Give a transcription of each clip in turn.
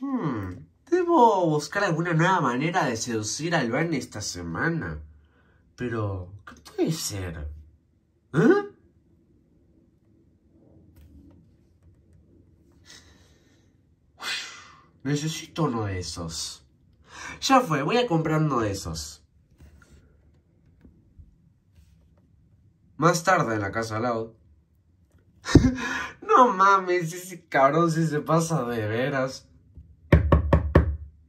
Hmm, debo buscar alguna nueva manera de seducir al Van esta semana. Pero, ¿qué puede ser? ¿Eh? Necesito uno de esos. Ya fue, voy a comprar uno de esos. Más tarde en la casa al lado. no mames, ese cabrón si se pasa de veras.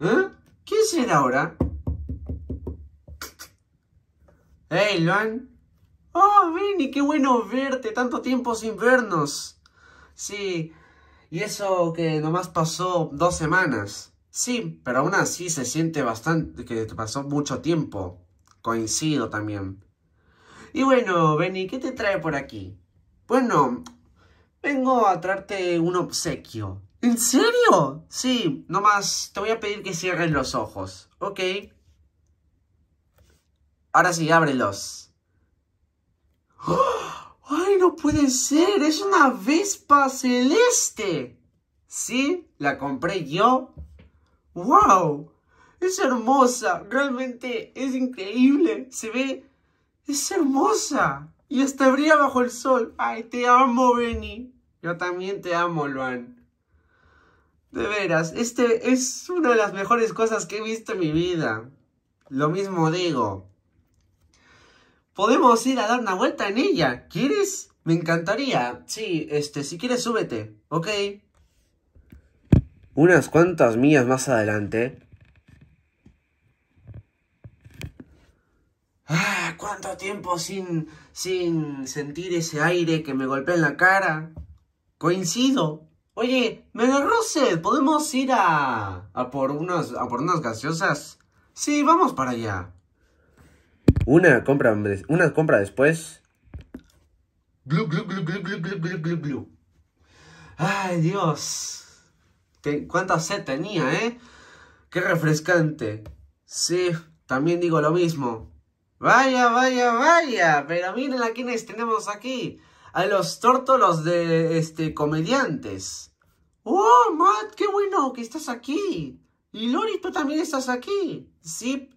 ¿Eh? ¿Qué será ahora? Hey, Luan. Oh, Veni! qué bueno verte, tanto tiempo sin vernos. Sí, y eso que nomás pasó dos semanas. Sí, pero aún así se siente bastante que te pasó mucho tiempo. Coincido también. Y bueno, Benny, ¿qué te trae por aquí? Bueno, vengo a traerte un obsequio. ¿En serio? Sí, nomás te voy a pedir que cierren los ojos, ¿ok? Ahora sí, ábrelos. ¡Ay, no puede ser! ¡Es una Vespa celeste! Sí, la compré yo. ¡Wow! Es hermosa, realmente es increíble. Se ve... Es hermosa. Y hasta brilla bajo el sol. ¡Ay, te amo, Benny! Yo también te amo, Luan. De veras, este es una de las mejores cosas que he visto en mi vida. Lo mismo digo. Podemos ir a dar una vuelta en ella. ¿Quieres? Me encantaría. Sí, este, si quieres súbete. Ok. Unas cuantas millas más adelante. Ah, cuánto tiempo sin sin sentir ese aire que me golpea en la cara. Coincido. Oye, me agarró ¿podemos ir a... a por unas, a por unas gaseosas? Sí, vamos para allá. Una compra, una compra después. Glu, glu, glu, glu, Ay, Dios. cuánta sed tenía, ¿eh? Qué refrescante. Sí, también digo lo mismo. Vaya, vaya, vaya. Pero miren a quienes tenemos aquí. A los tórtolos de, este, comediantes. ¡Oh, Matt! ¡Qué bueno que estás aquí! Y Lori, tú también estás aquí. Sí.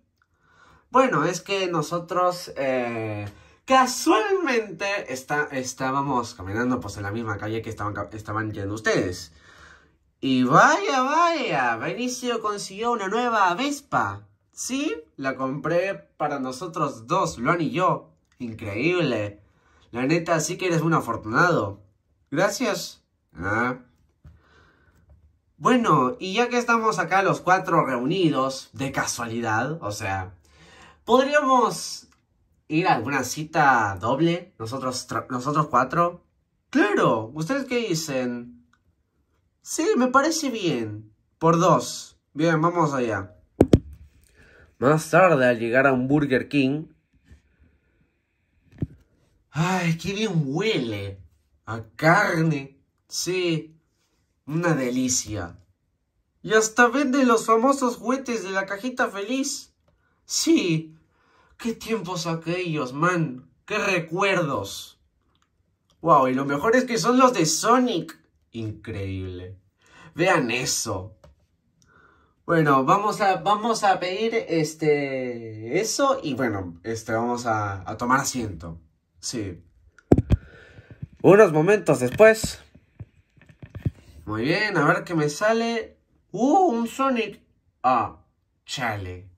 Bueno, es que nosotros eh, casualmente está, estábamos caminando pues, en la misma calle que estaban, estaban yendo ustedes. Y vaya, vaya, Benicio consiguió una nueva Vespa. Sí, la compré para nosotros dos, Luan y yo. Increíble. La neta, sí que eres un afortunado. Gracias. Ah. Bueno, y ya que estamos acá los cuatro reunidos, de casualidad, o sea, podríamos ir a alguna cita doble, nosotros, nosotros cuatro. Claro, ¿ustedes qué dicen? Sí, me parece bien. Por dos. Bien, vamos allá. Más tarde, al llegar a un Burger King... ¡Ay, qué bien huele! A carne. Sí, una delicia. Y hasta vende los famosos juguetes de la cajita feliz. Sí. Qué tiempos aquellos, man. Qué recuerdos. Wow, y lo mejor es que son los de Sonic. Increíble. Vean eso. Bueno, vamos a, vamos a pedir este, eso y bueno, este, vamos a tomar asiento. Sí. Unos momentos después. Muy bien, a ver qué me sale. ¡Uh, un Sonic! Ah, chale.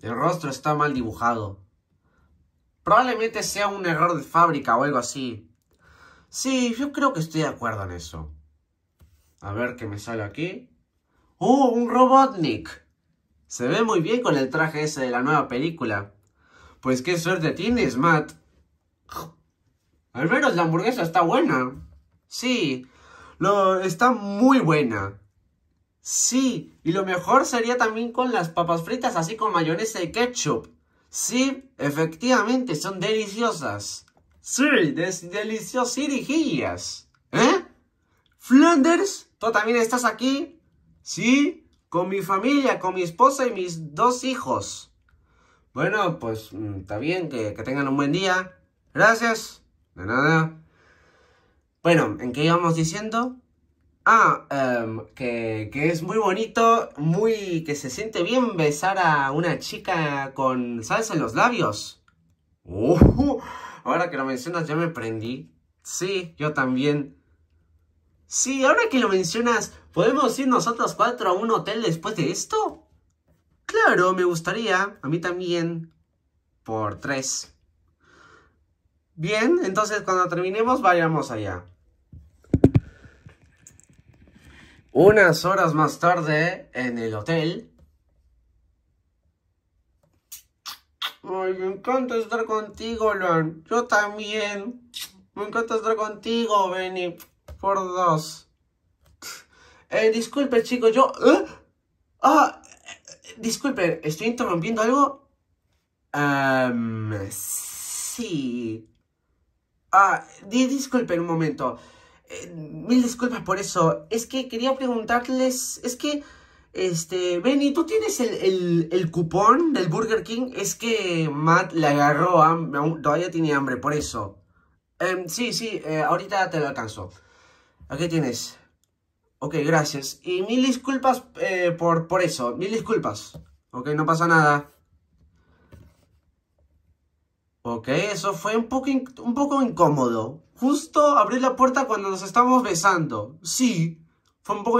El rostro está mal dibujado. Probablemente sea un error de fábrica o algo así. Sí, yo creo que estoy de acuerdo en eso. A ver qué me sale aquí. ¡Uh, un Robotnik! Se ve muy bien con el traje ese de la nueva película. Pues qué suerte tienes, Matt. Al menos la hamburguesa está buena. Sí, lo, está muy buena. Sí, y lo mejor sería también con las papas fritas, así con mayonesa y ketchup. Sí, efectivamente, son deliciosas. Sí, deliciosas deliciosirijillas. ¿Eh? ¿Flanders? ¿Tú también estás aquí? Sí, con mi familia, con mi esposa y mis dos hijos. Bueno, pues mm, está bien, que, que tengan un buen día. Gracias. De nada. Bueno, ¿en qué íbamos diciendo? Ah, em, que, que, es muy bonito, muy que se siente bien besar a una chica con salsa en los labios. Uh, ahora que lo mencionas ya me prendí. Sí, yo también. Sí, ahora que lo mencionas, ¿podemos ir nosotros cuatro a un hotel después de esto? Claro, me gustaría. A mí también. Por tres. Bien, entonces cuando terminemos vayamos allá. Unas horas más tarde, en el hotel. Ay, me encanta estar contigo, Luan. Yo también. Me encanta estar contigo, Benny. Por dos. Eh, disculpe, chicos, yo... ¿eh? Ah, eh, disculpe, ¿estoy interrumpiendo algo? Em, sí. Ah, di, disculpen un momento. Eh, mil disculpas por eso. Es que quería preguntarles, es que, este, Benny, ¿tú tienes el, cupón del Burger King? Es que Matt le agarró, todavía tiene hambre, por eso. Em, sí, sí, eh, ahorita te lo alcanzo. Aquí tienes. Ok, gracias. Y mil disculpas eh, por, por eso, mil disculpas. Ok, no pasa nada. Ok, eso fue un poco, un poco incómodo. Justo abrir la puerta cuando nos estábamos besando. Sí, fue un poco...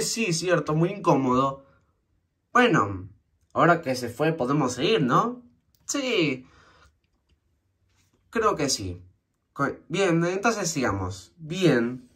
Sí, cierto, muy incómodo. Bueno, ahora que se fue podemos seguir, ¿no? Sí. Creo que sí. Bien, entonces sigamos. Bien.